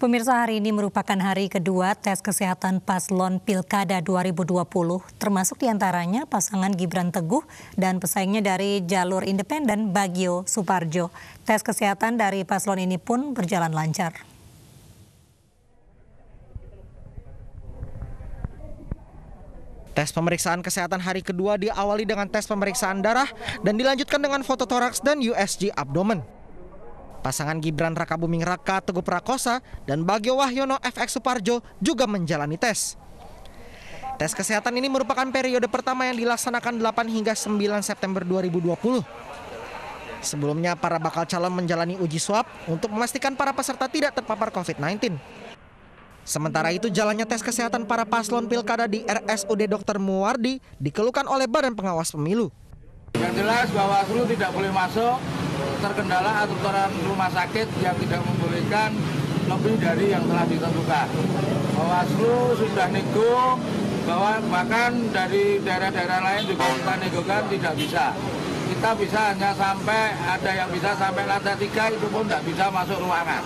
Pemirsa hari ini merupakan hari kedua tes kesehatan paslon Pilkada 2020, termasuk diantaranya pasangan Gibran Teguh dan pesaingnya dari jalur independen Bagio Suparjo. Tes kesehatan dari paslon ini pun berjalan lancar. Tes pemeriksaan kesehatan hari kedua diawali dengan tes pemeriksaan darah dan dilanjutkan dengan foto toraks dan USG abdomen. Pasangan Gibran Rakabuming Raka Teguh Prakosa dan Bagio Wahyono FX Suparjo juga menjalani tes. Tes kesehatan ini merupakan periode pertama yang dilaksanakan 8 hingga 9 September 2020. Sebelumnya, para bakal calon menjalani uji swab untuk memastikan para peserta tidak terpapar COVID-19. Sementara itu, jalannya tes kesehatan para paslon pilkada di RSUD Dr. Muwardi dikeluhkan oleh Badan Pengawas Pemilu. Yang jelas bahwa seluruh tidak boleh masuk terkendala aturan rumah sakit yang tidak membolehkan lebih dari yang telah ditentukan. Bawaslu sudah nego bahwa bahkan dari daerah-daerah lain juga kita negokan tidak bisa. Kita bisa hanya sampai ada yang bisa sampai lantai tiga itu pun tidak bisa masuk ruangan.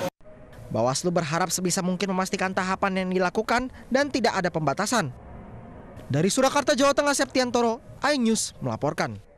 Bawaslu berharap sebisa mungkin memastikan tahapan yang dilakukan dan tidak ada pembatasan. Dari Surakarta, Jawa Tengah, Toro, iNews melaporkan.